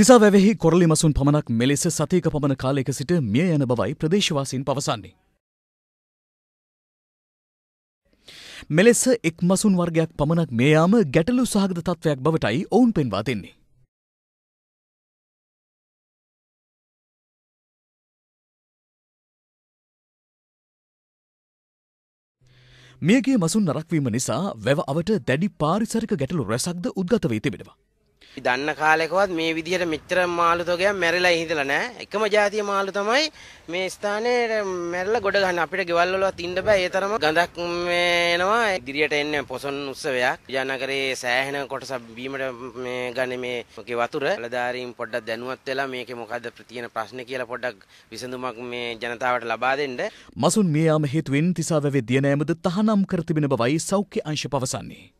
තිසා වැවෙහි කොරලි මසුන් පමණක් මෙලෙස සතියක පමණ කාලයක සිට මිය යන බවයි ප්‍රදේශවාසීන් පවසන්නේ. මෙලෙස එක් මසුන් වර්ගයක් පමණක් මේයාම ගැටලු සහගත තත්ත්වයක් බවටයි ඔවුන් පෙන්වා දෙන්නේ. මියගේ මසුන් නරක්වීම නිසා වැව අවට දැඩි පාරිසරික ගැටලු රැසක්ද උද්ගත වී තිබෙනවා. දන්න කාලෙකවත් මේ විදිහට මෙච්චර මාළු තෝගයක් මැරිලා ඉඳලා නෑ. එකම જાතිය මාළු තමයි මේ ස්ථානයේ මැරිලා ගොඩ ගන්න. අපිට ගෙවල් වලවත් ඉන්න බෑ. ඒ තරම ගඳක් එනවා. ඉදිරියට එන්නේ පොසොන් උත්සවයක්. ජනකරේ සෑහෙන කොටස බීමට මේ ගන්නේ මේ වතුර. බලධාරීන් පොඩ්ඩක් දැනුවත් වෙලා මේකේ මොකද්ද තියෙන ප්‍රශ්නේ කියලා පොඩ්ඩක් විසඳුමක් මේ ජනතාවට ලබා දෙන්න. මසුන් මිය යාම හේතුවෙන් තිසාවැවේ දියනෑමද තහනම් කර තිබෙන බවයි සෞඛ්‍ය අංශ පවසන්නේ.